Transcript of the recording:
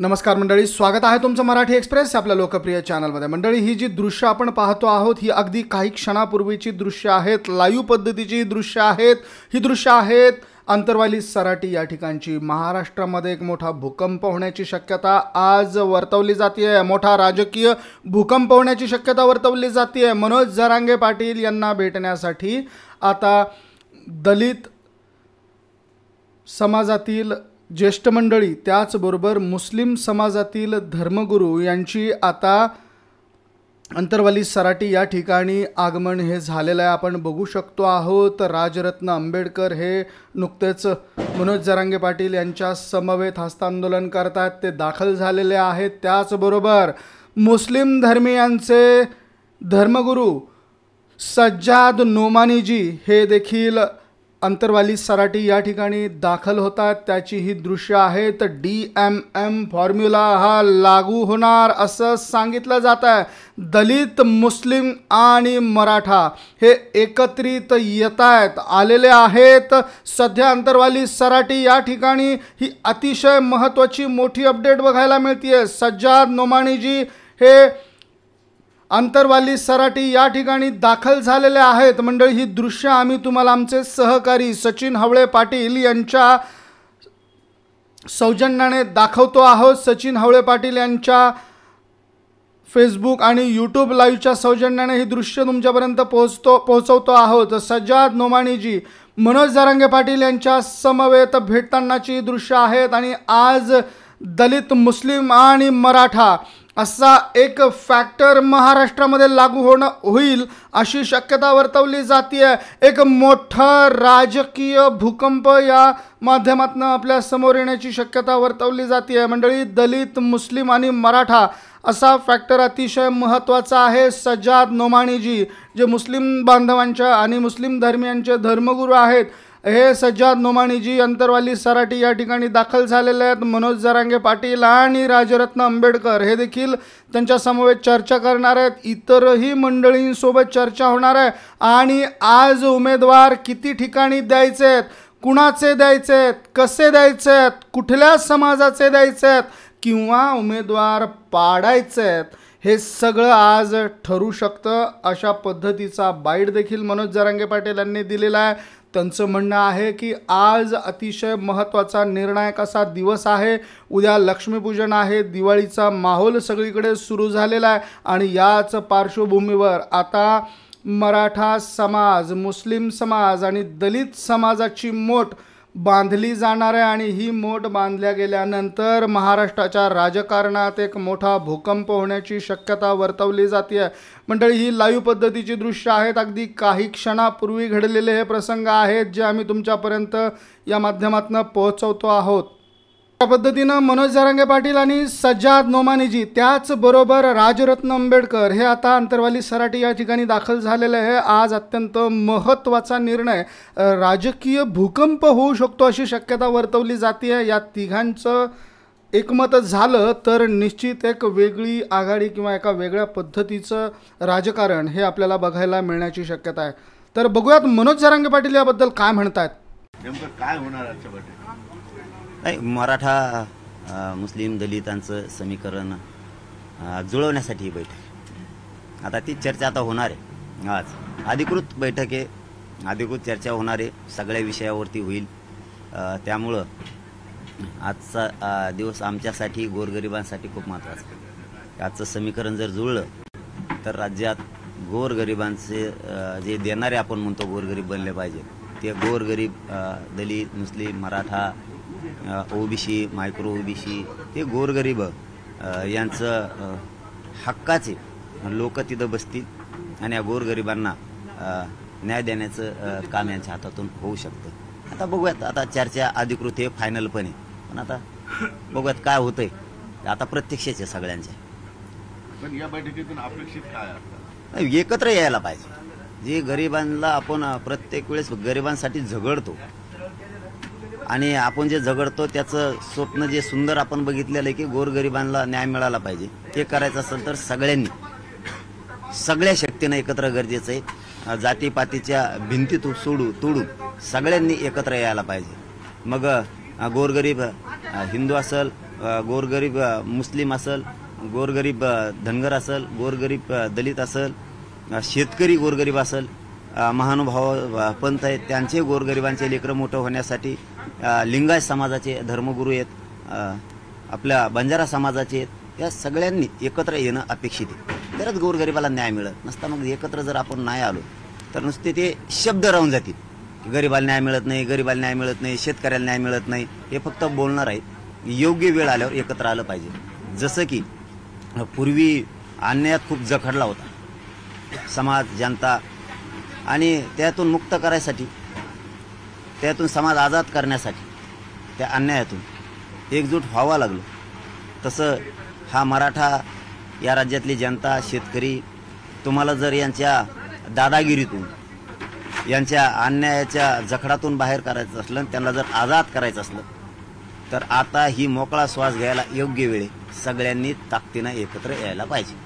नमस्कार मंडळी स्वागत आहे तुमचं मराठी एक्सप्रेस आपल्या लोकप्रिय चॅनलमध्ये मंडळी ही जी दृश्य आपण पाहतो आहोत ही अगदी काही क्षणापूर्वीची दृश्य आहेत लाईव्ह पद्धतीची दृश्य आहेत ही दृश्य आहेत अंतरवाली सराटी या ठिकाणची महाराष्ट्रामध्ये एक मोठा भूकंप होण्याची शक्यता आज वर्तवली जाते मोठा राजकीय भूकंप होण्याची शक्यता वर्तवली जाते मनोज जरांगे पाटील यांना भेटण्यासाठी आता दलित समाजातील ज्येष्ठ मंडळी त्याचबरोबर मुस्लिम समाजातील धर्मगुरू यांची आता अंतरवाली सराटी या ठिकाणी आगमन हे झालेलं आहे आपण बघू शकतो आहोत राजरत्न आंबेडकर हे नुकतेच मनोज जरांगे पाटील यांच्या समवेत हस्तांदोलन करतात ते दाखल झालेले आहेत त्याचबरोबर मुस्लिम धर्मीयांचे धर्मगुरू सज्जाद नोमानीजी हे देखील अंतरवाली सराटी या ठिकाणी दाखल होतात त्याची ही दृश्य आहेत डी एम एम फॉर्म्युला हा लागू होणार असं सांगितलं जात आहे दलित मुस्लिम आणि मराठा हे एकत्रित येत आहेत आलेले आहेत सध्या अंतरवाली सराटी या ठिकाणी ही अतिशय महत्त्वाची मोठी अपडेट बघायला मिळते आहे सज्जाद नोमाणीजी हे अंतरवाली सराटी या ठिकाणी दाखल झालेले आहेत मंडळी ही दृश्य आम्ही तुम्हाला आमचे सहकारी सचिन हवळे पाटील यांच्या सौजन्याने दाखवतो आहोत सचिन हवळे पाटील यांच्या फेसबुक आणि यूट्यूब लाईव्हच्या सौजन्याने ही दृश्य तुमच्यापर्यंत पोहोचतो पोहोचवतो आहोत सज्जाद नोमाणीजी मनोज जारांगे पाटील यांच्या समवेत भेटतानाची दृश्य आहेत आणि आज दलित मुस्लिम आणि मराठा असा एक फॅक्टर महाराष्ट्रामध्ये लागू होणं होईल अशी शक्यता वर्तवली जाते एक मोठा राजकीय भूकंप या माध्यमातून आपल्या समोर येण्याची शक्यता वर्तवली जाते मंडळी दलित मुस्लिम आणि मराठा असा फॅक्टर अतिशय महत्त्वाचा आहे सज्जाद नोमाणीजी जे मुस्लिम बांधवांच्या आणि मुस्लिम धर्मियांचे धर्मगुरू आहेत हे सज्जाद नोमाणीजी अंतरवाली सराटी या ठिकाणी दाखल झालेले आहेत मनोज जरांगे पाटील आणि राजरत्न आंबेडकर हे देखील त्यांच्या चर्चा करणार आहेत इतरही मंडळींसोबत चर्चा होणार आहे आणि आज उमेदवार किती ठिकाणी द्यायचे आहेत कुणाचे द्यायचे आहेत कसे द्यायचे आहेत कुठल्या समाजाचे द्यायचे आहेत किंवा उमेदवार पाडायचे आहेत हे सगळं आज ठरू शकतं अशा पद्धतीचा बाईट देखील मनोज जरांगे पाटील यांनी दिलेला आहे त्यांचं म्हणणं आहे की आज अतिशय महत्त्वाचा निर्णायक असा दिवस आहे उद्या लक्ष्मीपूजन आहे दिवाळीचा माहोल सगळीकडे सुरू झालेला आहे आणि याच पार्श्वभूमीवर आता मराठा समाज मुस्लिम समाज आणि दलित समाजाची मोठ बांधली जाणार आहे आणि ही मोठ बांधल्या गेल्यानंतर महाराष्ट्राच्या राजकारणात एक मोठा भूकंप होण्याची शक्यता वर्तवली जाते आहे मंडळी ही लाईव्ह पद्धतीची दृश्य आहेत अगदी काही क्षणापूर्वी घडलेले हे प्रसंग आहेत जे आम्ही तुमच्यापर्यंत या माध्यमातून पोहोचवतो आहोत पद्धतीनं मनोज जारांगे पाटील आणि सज्जाद नोमानीजी त्याचबरोबर राजरत्न आंबेडकर हे आता अंतरवाली सराटी या ठिकाणी दाखल झालेले आहे आज अत्यंत महत्त्वाचा निर्णय राजकीय भूकंप होऊ शकतो अशी शक्यता वर्तवली जाते आहे या तिघांचं एकमत झालं तर निश्चित एक वेगळी आघाडी किंवा एका वेगळ्या पद्धतीचं राजकारण हे आपल्याला बघायला मिळण्याची शक्यता आहे तर बघूयात मनोज जारांगे पाटील याबद्दल काय म्हणतात नेमकं काय होणार नाही मराठा मुस्लिम दलितांचं समीकरण जुळवण्यासाठी ही बैठक आता ती चर्चा आता होणार आहे आज अधिकृत बैठक आहे अधिकृत चर्चा होणार आहे सगळ्या विषयावरती होईल त्यामुळं आजचा दिवस आमच्यासाठी गोरगरिबांसाठी खूप महत्त्वाचा आजचं समीकरण जर जुळलं तर राज्यात गोरगरिबांचे जे देणारे आपण म्हणतो गोरगरीब बनले पाहिजे ते गोरगरीब Dalit Muslim Maratha OBC micro OBC हे गोरगरीब यांचं हक्काचे लोक तिथं बसतील आणि या गोरगरिबांना न्याय देण्याचं काम यांच्या हातातून होऊ शकतं आता बघूयात आता चर्चा अधिकृत हे फायनल पण आहे पण आता बघूयात काय होतंय आता प्रत्यक्षच आहे सगळ्यांच्या पण या बैठकीतून अपेक्षित काय एकत्र यायला पाहिजे जे गरिबांना आपण प्रत्येक वेळेस गरिबांसाठी झगडतो आणि आपण जे झगडतो त्याचं स्वप्न जे सुंदर आपण बघितलेलं आहे की गोरगरिबांना न्याय मिळाला पाहिजे ते करायचं असेल तर सगळ्यांनी सगळ्या शक्तीनं एकत्र गरजेचं आहे जातीपातीच्या भिंती सोडू तोडून सगळ्यांनी एकत्र यायला पाहिजे मग गोरगरीब हिंदू असल गोरगरीब मुस्लिम असल गोरगरीब धनगर असल गोरगरीब दलित असल शेतकरी गोरगरीब असल महानुभाव पंत आहेत त्यांचे गोरगरिबांचे लेकरं मोठं होण्यासाठी लिंगायत समाजाचे धर्मगुरू आहेत आपल्या बंजारा समाजाचे आहेत या सगळ्यांनी एकत्र येणं अपेक्षित आहे तरच गोरगरिबाला न्याय मिळत नसता मग एकत्र जर आपण नाही आलो तर नुसते ते शब्द राहून जातील गरिबाला न्याय मिळत नाही गरिबाला न्याय मिळत नाही शेतकऱ्याला न्याय मिळत नाही हे फक्त बोलणार आहेत योग्य वेळ आल्यावर एकत्र आलं पाहिजे जसं की पूर्वी अन्यायात खूप जखडला होता समाज जनता आणि त्यातून मुक्त करायसाठी त्यातून समाज आजाद करण्यासाठी त्या अन्यायातून एकजूट व्हावा लागलो तसं हा मराठा या राज्यातली जनता शेतकरी तुम्हाला जर यांच्या दादागिरीतून यांच्या अन्यायाच्या जखडातून बाहेर करायचं असलं त्यांना जर आजाद करायचं असलं तर आता ही मोकळा श्वास घ्यायला योग्य वेळे सगळ्यांनी ताकदीनं एकत्र यायला पाहिजे